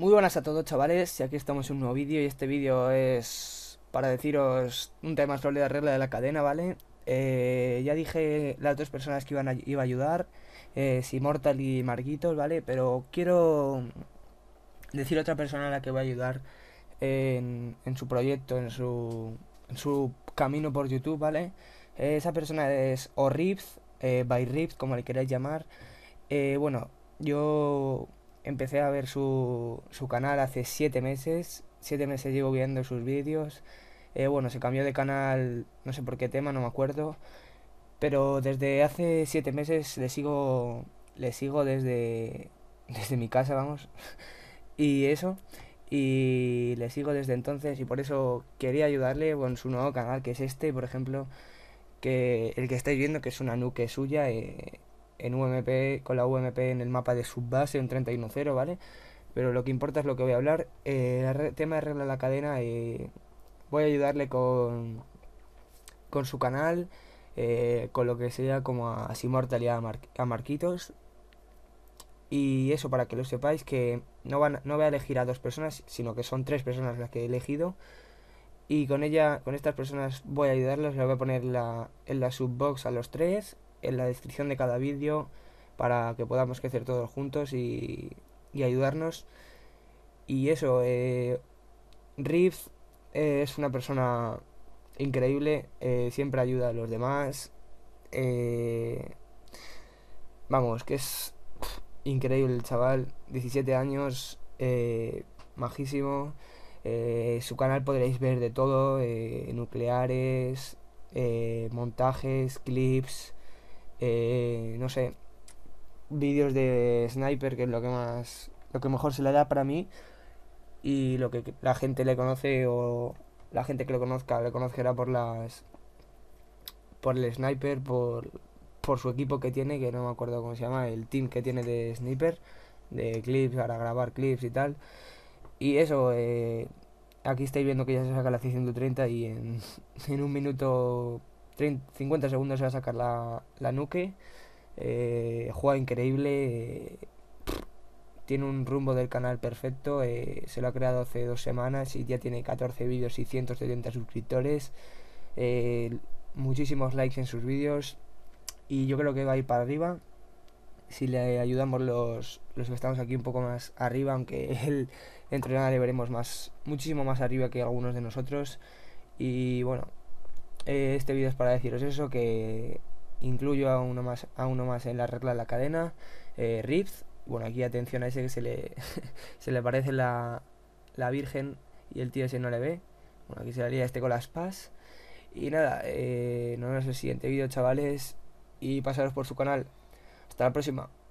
Muy buenas a todos chavales, y aquí estamos en un nuevo vídeo y este vídeo es para deciros un tema sobre la regla de la cadena, ¿vale? Eh, ya dije las dos personas que iban a, iba a ayudar, eh, si y Marguitos, ¿vale? Pero quiero decir otra persona a la que voy a ayudar en, en su proyecto, en su, en su camino por YouTube, ¿vale? Eh, esa persona es Orrips, eh, by como le queráis llamar. Eh, bueno, yo Empecé a ver su, su canal hace siete meses, siete meses llevo viendo sus vídeos. Eh, bueno, se cambió de canal, no sé por qué tema, no me acuerdo. Pero desde hace siete meses le sigo, le sigo desde, desde mi casa, vamos. y eso, y le sigo desde entonces y por eso quería ayudarle con su nuevo canal, que es este, por ejemplo, que el que estáis viendo, que es una nuque suya. Eh, en UMP, con la UMP en el mapa de subbase, un 31.0 ¿vale? Pero lo que importa es lo que voy a hablar. el eh, tema de regla la cadena, eh, voy a ayudarle con, con su canal, eh, con lo que sea como a, a Simortal y a, Marquitos. Y eso para que lo sepáis, que no, van, no voy a elegir a dos personas, sino que son tres personas las que he elegido. Y con ella, con estas personas voy a ayudarlos, le voy a poner en la subbox a los tres en la descripción de cada vídeo para que podamos crecer todos juntos y, ayudarnos. Y eso, eh, Riff eh, es una persona increíble, eh, siempre ayuda a los demás. Eh, vamos, que es increíble el chaval, 17 años, majísimo. su canal podréis ver de todo, nucleares, montajes, clips, eh, no sé, vídeos de Sniper, que es lo que más, lo que mejor se le da para mí y lo que la gente le conoce o la gente que lo conozca le conocerá por las por el Sniper, por por su equipo que tiene, que no me acuerdo cómo se llama, el team que tiene de Sniper, de clips, para grabar clips y tal. Y eso, eh, aquí estáis viendo que ya se saca la C130 y en, en un minuto 50 segundos se va a sacar la, la nuque. Eh, juega increíble. Eh, tiene un rumbo del canal perfecto. Eh, se lo ha creado hace dos semanas y ya tiene 14 vídeos y 170 suscriptores. muchísimos likes en sus vídeos. Y yo creo que va a ir para arriba si le ayudamos los, que estamos aquí un poco más arriba, aunque él dentro le veremos más, muchísimo más arriba que algunos de nosotros. Y bueno, eh, este vídeo es para deciros eso, que incluyo a uno más, a uno más en la regla de la cadena, eh, Rift, bueno, aquí atención a ese que se le, se le parece la, Virgen y el tío ese no le ve. Bueno, aquí se haría este con las PAS. Y nada, eh, nos vemos en el siguiente vídeo, chavales. Y pasaros por su canal. Hasta la próxima.